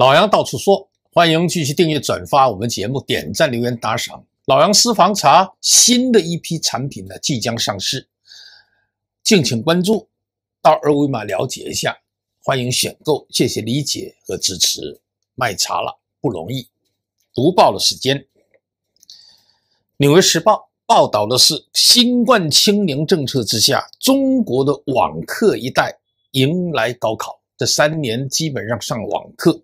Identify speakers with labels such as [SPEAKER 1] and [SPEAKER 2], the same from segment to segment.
[SPEAKER 1] 老杨到处说，欢迎继续订阅、转发我们节目，点赞、留言、打赏。老杨私房茶，新的一批产品呢即将上市，敬请关注，到二维码了解一下，欢迎选购，谢谢理解和支持。卖茶了不容易，读报的时间。《纽约时报》报道的是，新冠清零政策之下，中国的网课一代迎来高考，这三年基本上上网课。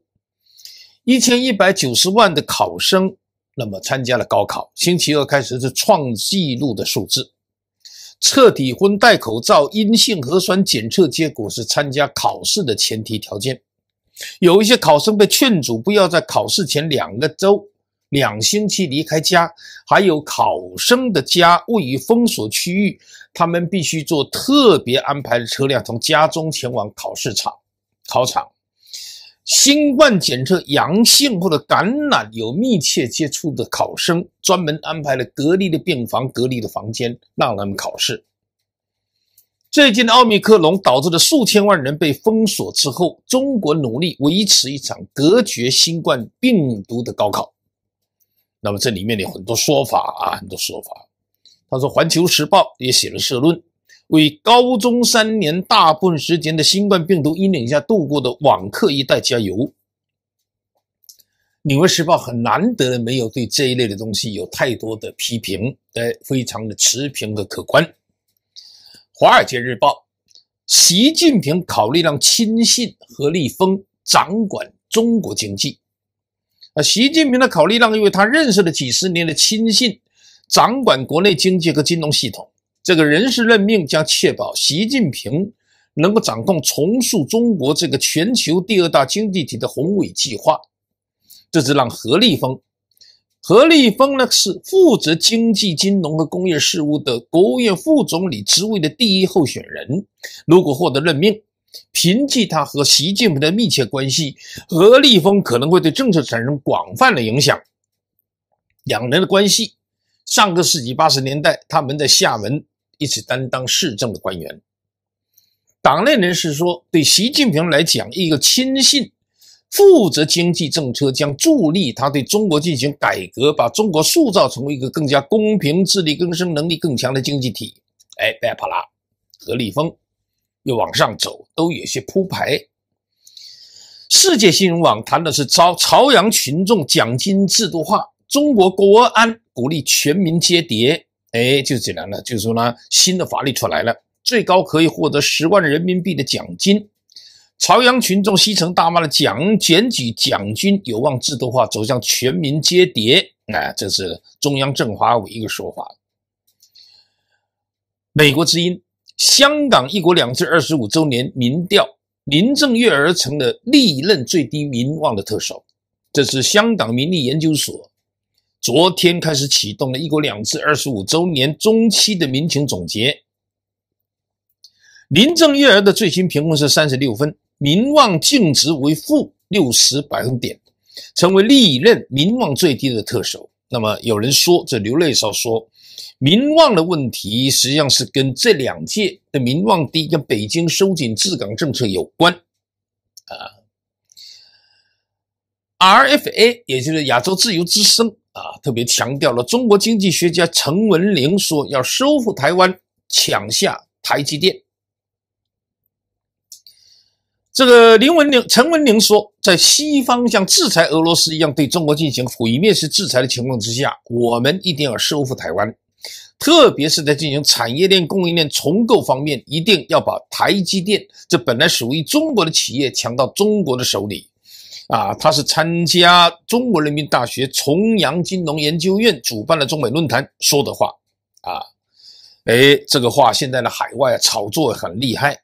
[SPEAKER 1] 一千一百九十万的考生，那么参加了高考。星期二开始是创纪录的数字。彻底温、戴口罩、阴性核酸检测结果是参加考试的前提条件。有一些考生被劝阻，不要在考试前两个周、两星期离开家。还有考生的家位于封锁区域，他们必须坐特别安排的车辆从家中前往考试场、考场。新冠检测阳性或者感染有密切接触的考生，专门安排了隔离的病房、隔离的房间，让他们考试。最近的奥密克戎导致了数千万人被封锁之后，中国努力维持一场隔绝新冠病毒的高考。那么这里面有很多说法啊，很多说法。他说，《环球时报》也写了社论。为高中三年大部分时间的新冠病毒阴影下度过的网课一代加油！《纽约时报》很难得没有对这一类的东西有太多的批评，哎，非常的持平和可观。《华尔街日报》：习近平考虑让亲信何立峰掌管中国经济。啊，习近平的考虑让因为他认识了几十年的亲信，掌管国内经济和金融系统。这个人事任命将确保习近平能够掌控重塑中国这个全球第二大经济体的宏伟计划。这是让何立峰。何立峰呢是负责经济、金融和工业事务的国务院副总理职位的第一候选人。如果获得任命，凭借他和习近平的密切关系，何立峰可能会对政策产生广泛的影响。两人的关系，上个世纪八十年代，他们在厦门。一起担当市政的官员，党内人士说，对习近平来讲，一个亲信，负责经济政策，将助力他对中国进行改革，把中国塑造成为一个更加公平、自力更生、能力更强的经济体。哎，拜普拉、何立峰又往上走，都有些铺排。世界新闻网谈的是朝朝阳群众奖金制度化，中国国安鼓励全民皆谍。哎，就这样了，就是说呢，新的法律出来了，最高可以获得十万人民币的奖金。朝阳群众、西城大妈的奖检举奖金有望制度化，走向全民皆谍。啊，这是中央政法委一个说法。美国之音，香港“一国两制”二十五周年民调，林郑月娥成了历任最低民望的特首。这是香港民意研究所。昨天开始启动了“一国两制”二十五周年中期的民情总结。林郑月娥的最新评分是三十六分，民望净值为负六十百分点，成为历任民望最低的特首。那么有人说，这刘泪少说，民望的问题实际上是跟这两届的民望低、跟北京收紧治港政策有关啊。RFA，也就是亚洲自由之声啊，特别强调了中国经济学家陈文玲说：“要收复台湾，抢下台积电。”这个林文玲、陈文玲说，在西方像制裁俄罗斯一样对中国进行毁灭式制裁的情况之下，我们一定要收复台湾，特别是在进行产业链、供应链重构方面，一定要把台积电这本来属于中国的企业抢到中国的手里。啊，他是参加中国人民大学重阳金融研究院主办的中美论坛说的话啊，哎，这个话现在的海外炒作很厉害，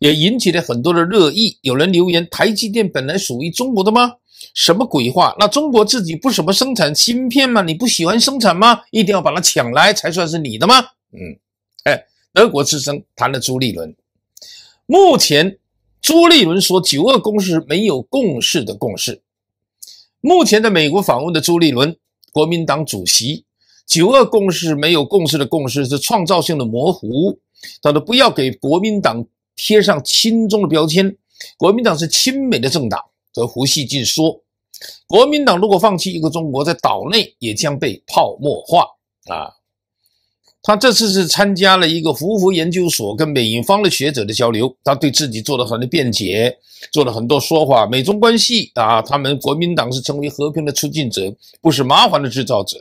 [SPEAKER 1] 也引起了很多的热议。有人留言：“台积电本来属于中国的吗？什么鬼话？那中国自己不什么生产芯片吗？你不喜欢生产吗？一定要把它抢来才算是你的吗？”嗯，哎，德国之声谈了朱立伦，目前。朱立伦说：“九二共识没有共识的共识。”目前在美国访问的朱立伦，国民党主席，“九二共识没有共识的共识是创造性的模糊。”他说：“不要给国民党贴上亲中的标签，国民党是亲美的政党。”则胡锡进说：“国民党如果放弃一个中国，在岛内也将被泡沫化。”啊。他这次是参加了一个胡福研究所跟美英方的学者的交流，他对自己做了很多辩解，做了很多说法。美中关系啊，他们国民党是成为和平的促进者，不是麻烦的制造者。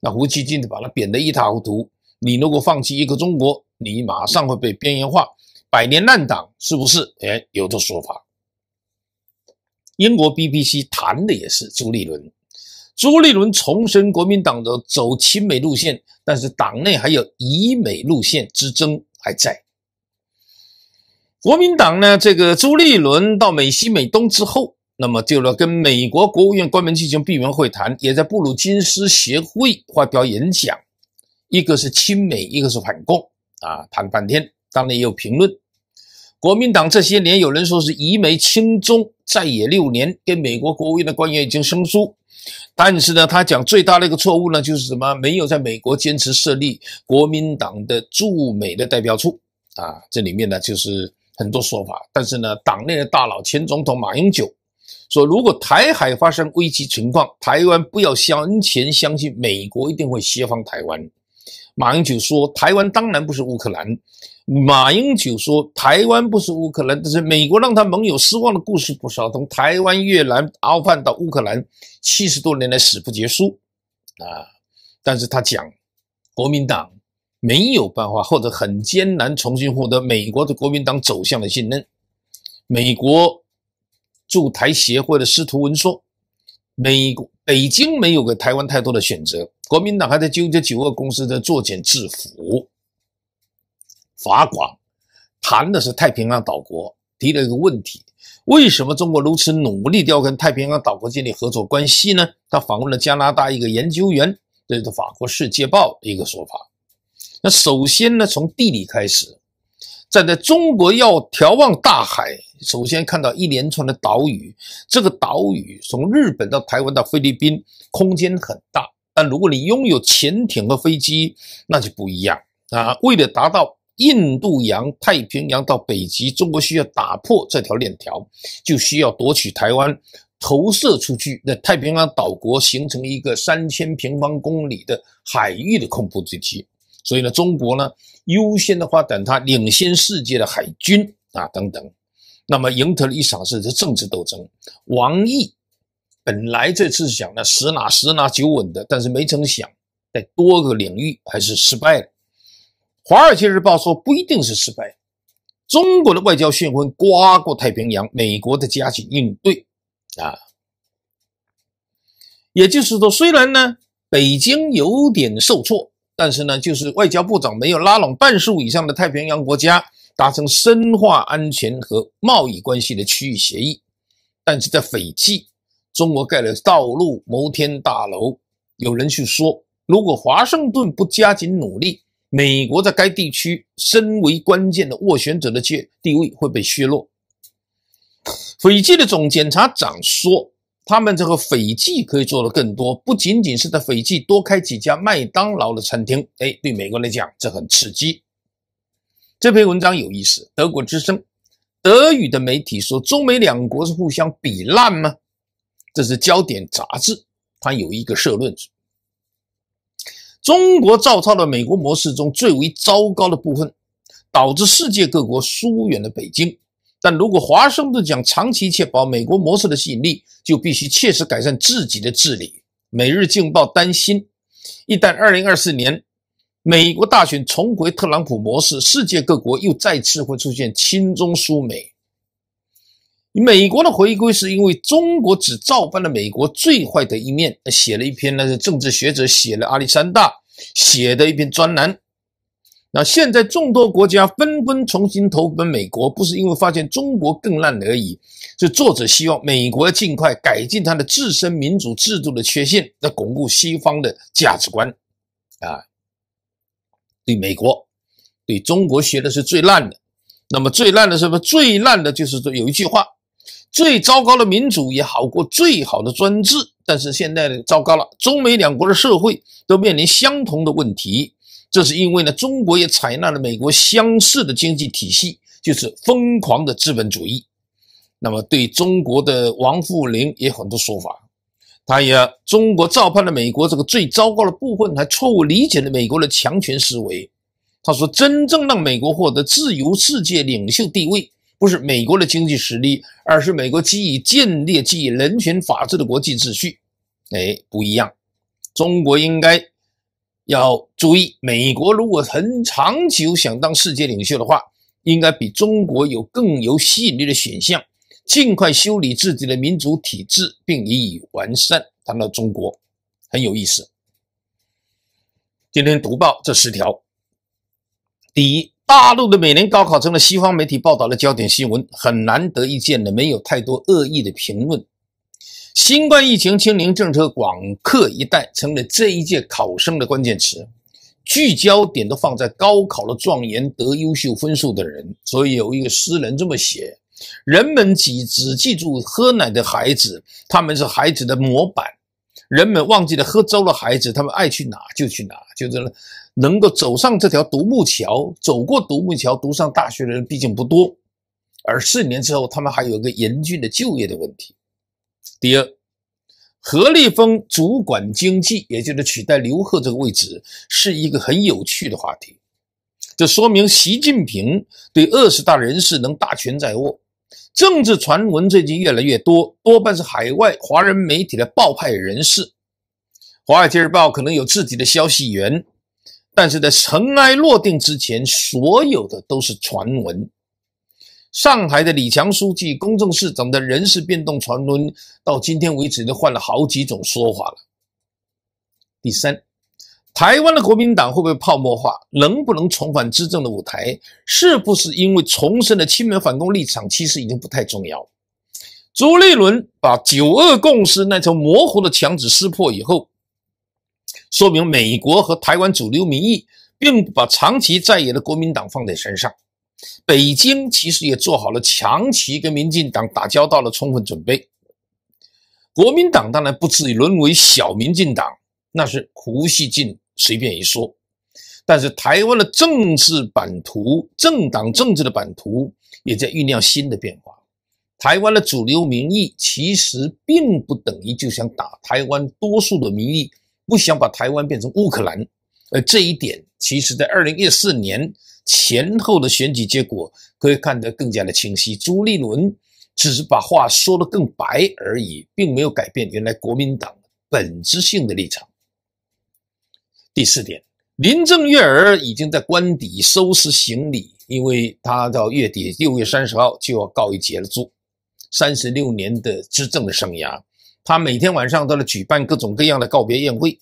[SPEAKER 1] 那胡锡进就把他贬得一塌糊涂。你如果放弃一个中国，你马上会被边缘化。百年烂党是不是？哎，有的说法。英国 BBC 谈的也是朱立伦。朱立伦重申国民党的走亲美路线，但是党内还有以美路线之争还在。国民党呢，这个朱立伦到美西美东之后，那么就了跟美国国务院官员进行闭门会谈，也在布鲁金斯协会发表演讲，一个是亲美，一个是反共啊，谈了半天，当然也有评论。国民党这些年，有人说是移眉轻中，在野六年，跟美国国务院的官员已经生疏。但是呢，他讲最大的一个错误呢，就是什么？没有在美国坚持设立国民党的驻美的代表处啊！这里面呢，就是很多说法。但是呢，党内的大佬前总统马英九说，如果台海发生危机情况，台湾不要相前相信美国一定会协防台湾。马英九说：“台湾当然不是乌克兰。”马英九说：“台湾不是乌克兰，但是美国让他盟友失望的故事不少。从台湾、越南阿富汗到乌克兰，七十多年来史不结书啊！但是他讲，国民党没有办法，或者很艰难重新获得美国的国民党走向的信任。”美国驻台协会的司徒文说：“美国。”北京没有给台湾太多的选择，国民党还在纠结九二公司的作茧自缚。法广谈的是太平洋岛国，提了一个问题：为什么中国如此努力要跟太平洋岛国建立合作关系呢？他访问了加拿大一个研究员，这是法国《世界报》的一个说法。那首先呢，从地理开始。站在中国要眺望大海，首先看到一连串的岛屿。这个岛屿从日本到台湾到菲律宾，空间很大。但如果你拥有潜艇和飞机，那就不一样啊！为了达到印度洋、太平洋到北极，中国需要打破这条链条，就需要夺取台湾，投射出去，那太平洋岛国形成一个三千平方公里的海域的恐怖地体。所以呢，中国呢？优先的话，等他领先世界的海军啊等等，那么赢得了一场是政治斗争。王毅本来这次想呢十拿十拿九稳的，但是没成想在多个领域还是失败了。《华尔街日报》说不一定是失败。中国的外交旋风刮过太平洋，美国的加紧应对啊，也就是说，虽然呢北京有点受挫。但是呢，就是外交部长没有拉拢半数以上的太平洋国家达成深化安全和贸易关系的区域协议。但是在斐济，中国盖了道路、摩天大楼，有人去说，如果华盛顿不加紧努力，美国在该地区身为关键的斡旋者的地位会被削弱。斐济的总检察长说。他们这个斐济可以做的更多，不仅仅是在斐济多开几家麦当劳的餐厅。哎，对美国来讲，这很刺激。这篇文章有意思，德国之声德语的媒体说，中美两国是互相比烂吗？这是焦点杂志，它有一个社论，中国照抄了美国模式中最为糟糕的部分，导致世界各国疏远了北京。但如果华盛顿想长期确保美国模式的吸引力，就必须切实改善自己的治理。《每日镜报》担心，一旦2024年美国大选重回特朗普模式，世界各国又再次会出现亲中疏美。美国的回归是因为中国只照搬了美国最坏的一面，写了一篇，那是政治学者写了，阿历山大写的一篇专栏。那现在众多国家纷纷重新投奔美国，不是因为发现中国更烂而已。就作者希望美国尽快改进它的自身民主制度的缺陷，来巩固西方的价值观。啊，对美国，对中国学的是最烂的。那么最烂的是什么？最烂的就是有一句话：最糟糕的民主也好过最好的专制。但是现在呢，糟糕了，中美两国的社会都面临相同的问题。这是因为呢，中国也采纳了美国相似的经济体系，就是疯狂的资本主义。那么对中国的王富林也很多说法，他也中国照搬了美国这个最糟糕的部分，还错误理解了美国的强权思维。他说，真正让美国获得自由世界领袖地位，不是美国的经济实力，而是美国基于建立基于人权、法治的国际秩序。哎，不一样，中国应该。要注意，美国如果很长久想当世界领袖的话，应该比中国有更有吸引力的选项，尽快修理自己的民主体制并予以完善。谈到中国，很有意思。今天读报这十条：第一，大陆的每年高考成了西方媒体报道的焦点新闻，很难得一见的，没有太多恶意的评论。新冠疫情、清零政策、广客一代，成了这一届考生的关键词。聚焦点都放在高考的状元得优秀分数的人。所以有一个诗人这么写：人们记只记住喝奶的孩子，他们是孩子的模板；人们忘记了喝粥的孩子，他们爱去哪就去哪。就是能够走上这条独木桥，走过独木桥，读上大学的人毕竟不多。而四年之后，他们还有个严峻的就业的问题。第二，何立峰主管经济，也就是取代刘鹤这个位置，是一个很有趣的话题。这说明习近平对二十大人士能大权在握。政治传闻最近越来越多，多半是海外华人媒体的报派人士。《华尔街日报》可能有自己的消息源，但是在尘埃落定之前，所有的都是传闻。上海的李强书记、公众市长的人事变动传闻，到今天为止，已经换了好几种说法了。第三，台湾的国民党会不会泡沫化，能不能重返执政的舞台，是不是因为重申的亲美反共立场，其实已经不太重要朱立伦把九二共识那层模糊的墙纸撕破以后，说明美国和台湾主流民意，并不把长期在野的国民党放在身上。北京其实也做好了强起跟民进党打交道的充分准备。国民党当然不至于沦为小民进党，那是胡锡进随便一说。但是台湾的政治版图、政党政治的版图也在酝酿新的变化。台湾的主流民意其实并不等于就想打台湾，多数的民意不想把台湾变成乌克兰。而这一点，其实在二零一四年。前后的选举结果可以看得更加的清晰。朱立伦只是把话说得更白而已，并没有改变原来国民党本质性的立场。第四点，林正月儿已经在官邸收拾行李，因为他到月底六月三十号就要告一结束了，三十六年的执政的生涯。他每天晚上都在举办各种各样的告别宴会，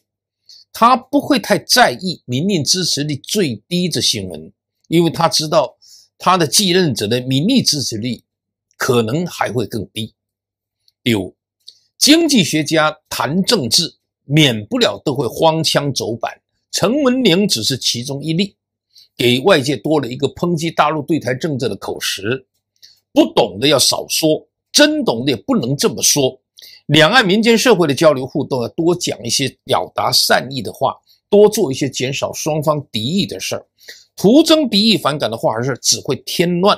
[SPEAKER 1] 他不会太在意民进支持率最低的新闻。因为他知道，他的继任者的民意支持率可能还会更低。第五，经济学家谈政治，免不了都会荒腔走板。陈文玲只是其中一例，给外界多了一个抨击大陆对台政策的口实。不懂的要少说，真懂的也不能这么说。两岸民间社会的交流互动，要多讲一些表达善意的话，多做一些减少双方敌意的事儿。徒增敌意反感的话，而是只会添乱。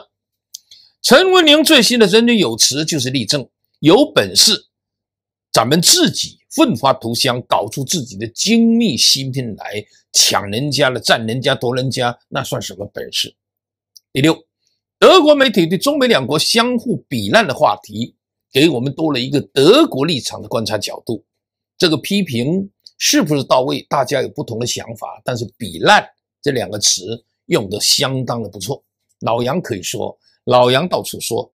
[SPEAKER 1] 陈文玲最新的振振有词就是例证：有本事，咱们自己奋发图强，搞出自己的精密芯片来，抢人家的，占人家，夺人家，那算什么本事？第六，德国媒体对中美两国相互比烂的话题，给我们多了一个德国立场的观察角度。这个批评是不是到位，大家有不同的想法。但是“比烂”这两个词。用的相当的不错，老杨可以说，老杨到处说。